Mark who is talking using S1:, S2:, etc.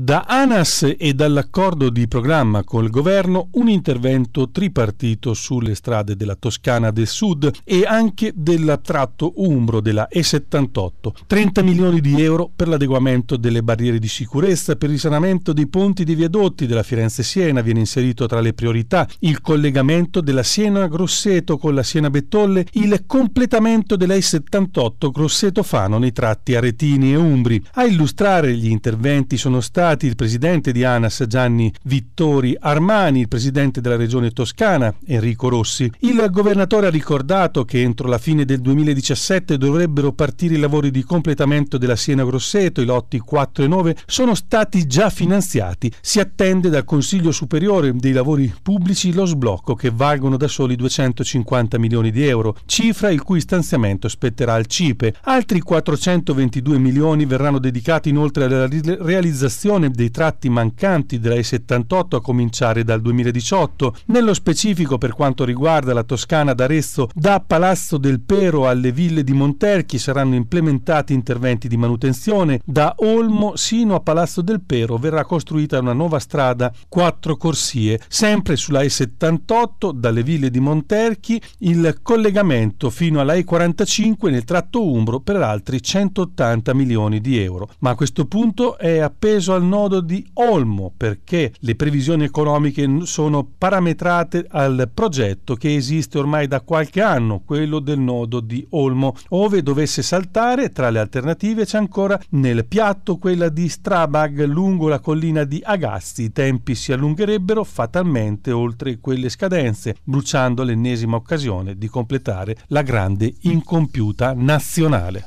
S1: Da ANAS e dall'accordo di programma col governo un intervento tripartito sulle strade della Toscana del Sud e anche del tratto umbro della E78. 30 milioni di euro per l'adeguamento delle barriere di sicurezza, per il risanamento dei ponti e dei viadotti della Firenze-Siena viene inserito tra le priorità, il collegamento della Siena-Grosseto con la Siena-Bettolle, il completamento della E78 Grosseto-Fano nei tratti aretini e umbri. A illustrare gli interventi sono stati stati il presidente di ANAS Gianni Vittori Armani, il presidente della regione toscana Enrico Rossi. Il governatore ha ricordato che entro la fine del 2017 dovrebbero partire i lavori di completamento della Siena Grosseto, i lotti 4 e 9 sono stati già finanziati. Si attende dal Consiglio Superiore dei Lavori Pubblici lo sblocco che valgono da soli 250 milioni di euro, cifra il cui stanziamento spetterà al CIPE. Altri 422 milioni verranno dedicati inoltre alla realizzazione revisione dei tratti mancanti della E78 a cominciare dal 2018, nello specifico per quanto riguarda la Toscana d'Arezzo, da Palazzo del Pero alle ville di Monterchi saranno implementati interventi di manutenzione, da Olmo sino a Palazzo del Pero verrà costruita una nuova strada, quattro corsie, sempre sulla E78 dalle ville di Monterchi il collegamento fino alla E45 nel tratto umbro per altri 180 milioni di euro. Ma a questo punto è appeso al al nodo di Olmo perché le previsioni economiche sono parametrate al progetto che esiste ormai da qualche anno, quello del nodo di Olmo. Ove dovesse saltare, tra le alternative c'è ancora nel piatto quella di Strabag lungo la collina di Agazzi. I tempi si allungherebbero fatalmente oltre quelle scadenze, bruciando l'ennesima occasione di completare la grande incompiuta nazionale.